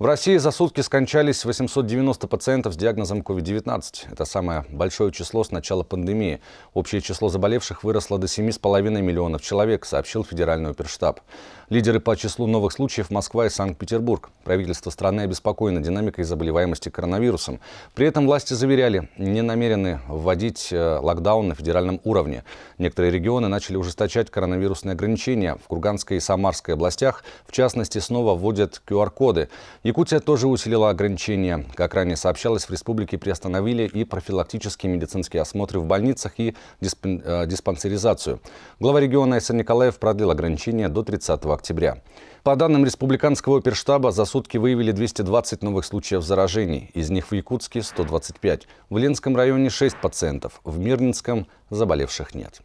В России за сутки скончались 890 пациентов с диагнозом COVID-19. Это самое большое число с начала пандемии. Общее число заболевших выросло до 7,5 миллионов человек, сообщил Федеральный оперштаб. Лидеры по числу новых случаев Москва и Санкт-Петербург. Правительство страны обеспокоено динамикой заболеваемости коронавирусом. При этом власти заверяли, не намерены вводить э, локдаун на федеральном уровне. Некоторые регионы начали ужесточать коронавирусные ограничения. В Курганской и Самарской областях, в частности, снова вводят QR-коды. Якутия тоже усилила ограничения. Как ранее сообщалось, в республике приостановили и профилактические медицинские осмотры в больницах и э, диспансеризацию. Глава региона Айсен Николаев продлил ограничения до 30 октября октября. По данным республиканского оперштаба, за сутки выявили 220 новых случаев заражений. Из них в Якутске 125, в Ленском районе 6 пациентов, в Мирнинском заболевших нет.